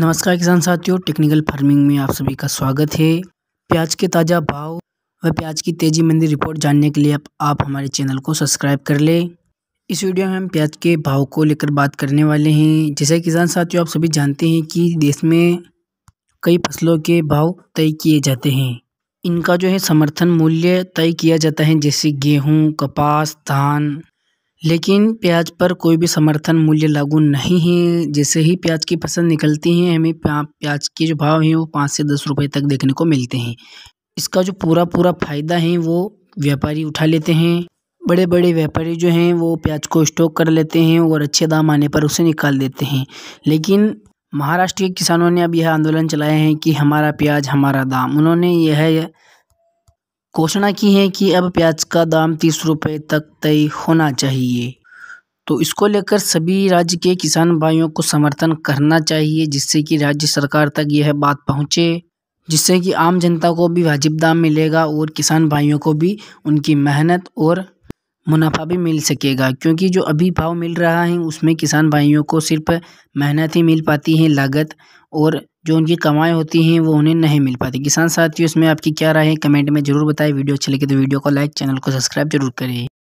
नमस्कार किसान साथियों टेक्निकल फार्मिंग में आप सभी का स्वागत है प्याज के ताज़ा भाव व प्याज की तेजी मंदी रिपोर्ट जानने के लिए आप, आप हमारे चैनल को सब्सक्राइब कर लें इस वीडियो में हम प्याज के भाव को लेकर बात करने वाले हैं जैसे किसान साथियों आप सभी जानते हैं कि देश में कई फसलों के भाव तय किए जाते हैं इनका जो है समर्थन मूल्य तय किया जाता है जैसे गेहूँ कपास धान लेकिन प्याज पर कोई भी समर्थन मूल्य लागू नहीं है जैसे ही प्याज की फसल निकलती है हमें प्याज के जो भाव हैं वो पाँच से दस रुपये तक देखने को मिलते हैं इसका जो पूरा पूरा फ़ायदा है वो व्यापारी उठा लेते हैं बड़े बड़े व्यापारी जो हैं वो प्याज को स्टॉक कर लेते हैं और अच्छे दाम आने पर उसे निकाल देते हैं लेकिन महाराष्ट्र के किसानों ने अब यह आंदोलन चलाया है कि हमारा प्याज हमारा दाम उन्होंने यह घोषणा की है कि अब प्याज का दाम तीस रुपये तक तय होना चाहिए तो इसको लेकर सभी राज्य के किसान भाइयों को समर्थन करना चाहिए जिससे कि राज्य सरकार तक यह बात पहुँचे जिससे कि आम जनता को भी वाजिब दाम मिलेगा और किसान भाइयों को भी उनकी मेहनत और मुनाफा भी मिल सकेगा क्योंकि जो अभी भाव मिल रहा है उसमें किसान भाइयों को सिर्फ मेहनत ही मिल पाती है लागत और जो उनकी कमाई होती हैं वो उन्हें नहीं मिल पाती किसान साथियों इसमें आपकी क्या राय है कमेंट में ज़रूर बताएं वीडियो अच्छी लगे तो वीडियो को लाइक चैनल को सब्सक्राइब जरूर करें